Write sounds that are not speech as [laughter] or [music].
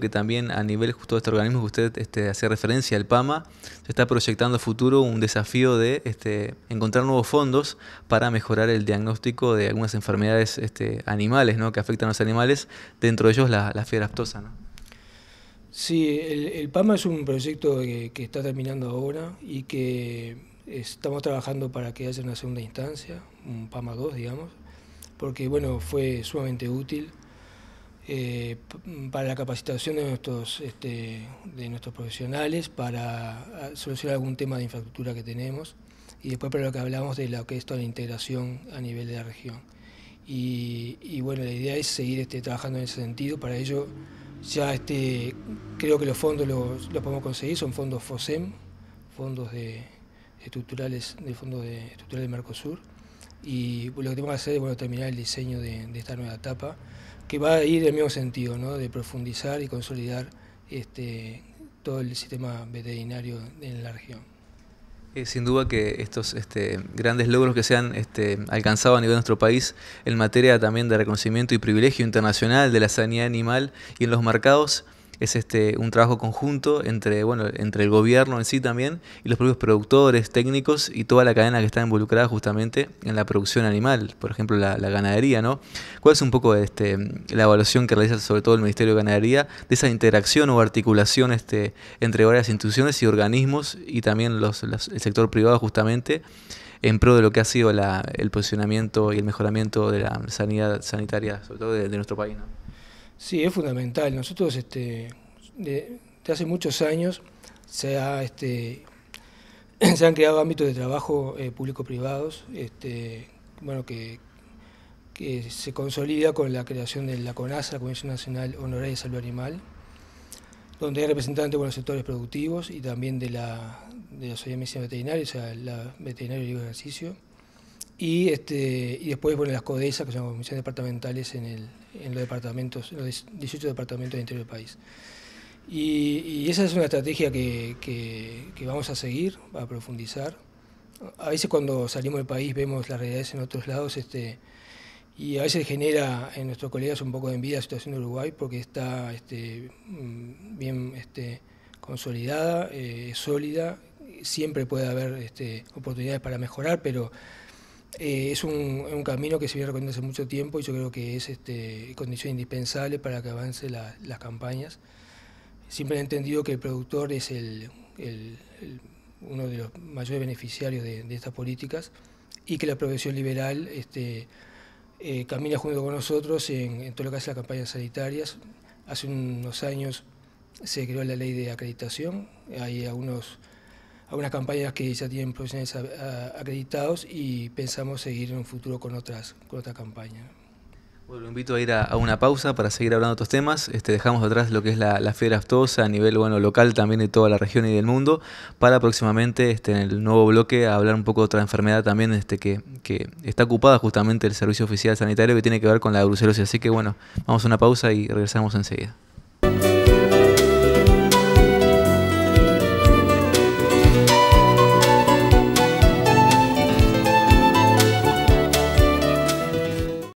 que también a nivel justo de este organismo que usted este, hace referencia, al PAMA, se está proyectando a futuro un desafío de este, encontrar nuevos fondos para mejorar el diagnóstico de algunas enfermedades este, animales que afectan a los animales, dentro de ellos la, la fiebre aftosa. Sí, el, PAMA es un proyecto que, está terminando ahora y que estamos trabajando para que haya una segunda instancia, un PAMA 2, digamos, porque bueno, fue sumamente útil. Eh, para la capacitación de nuestros, este, de nuestros profesionales, para ah, solucionar algún tema de infraestructura que tenemos y después para lo que hablamos de lo que es toda la integración a nivel de la región. Y, bueno, la idea es seguir este, trabajando en ese sentido, para ello ya este, creo que los fondos los, podemos conseguir, son fondos FOSEM, fondos de, estructurales del Fondo de, Estructural de Mercosur, y lo que tenemos que hacer es bueno, terminar el diseño de, de esta nueva etapa que va a ir en el mismo sentido, ¿no? de profundizar y consolidar este, todo el sistema veterinario en la región. Eh, sin duda que estos este, grandes logros que se han este, alcanzado a nivel de nuestro país en materia también de reconocimiento y privilegio internacional de la sanidad animal y en los mercados es este, un trabajo conjunto entre, bueno, entre el gobierno en sí también y los propios productores, técnicos y toda la cadena que está involucrada justamente en la producción animal, por ejemplo la, ganadería, ¿no? ¿Cuál es un poco este, la evaluación que realiza sobre todo el Ministerio de Ganadería de esa interacción o articulación este, entre varias instituciones y organismos y también los, el sector privado justamente en pro de lo que ha sido el posicionamiento y el mejoramiento de la sanidad sanitaria, sobre todo de, de nuestro país, ¿no? Sí, es fundamental. Nosotros este, de, hace muchos años este, [clears throat] se, han creado ámbitos de trabajo eh, público-privados este, bueno, que, se consolida con la creación de la CONASA, la Comisión Nacional Honoraria de Salud Animal, donde hay representantes de los sectores productivos y también de la, de la Sociedad de Medicina Veterinaria, o sea, la Veterinaria Libre Ejercicio, y, este, y después bueno, las CODESA, que son comisiones departamentales en el, en los departamentos, en los 18 departamentos del interior del país. Y, esa es una estrategia que, que, vamos a seguir, a profundizar. A veces cuando salimos del país vemos las realidades en otros lados este, y a veces genera en nuestros colegas un poco de envidia la situación de Uruguay porque está este, mm, bien este, consolidada, eh, sólida, siempre puede haber este, oportunidades para mejorar, pero eh, es un, camino que se viene recorriendo hace mucho tiempo y yo creo que es este, condición indispensable para que avance las campañas. Siempre he entendido que el productor es el, uno de los mayores beneficiarios de, estas políticas y que la profesión liberal este, eh, camina junto con nosotros en, en, todo lo que hace las campañas sanitarias. Hace unos años se creó la ley de acreditación, hay algunos algunas unas campañas que ya tienen profesionales acreditados y pensamos seguir en un futuro con otras, con otra campañas. Bueno, lo invito a ir a, una pausa para seguir hablando de otros temas. Este, dejamos atrás lo que es la, la fiebre aftosa a nivel bueno, local también de toda la región y del mundo para próximamente este, en el nuevo bloque hablar un poco de otra enfermedad también este, que, que está ocupada justamente el Servicio Oficial Sanitario que tiene que ver con la brucelosis. Así que bueno, vamos a una pausa y regresamos enseguida.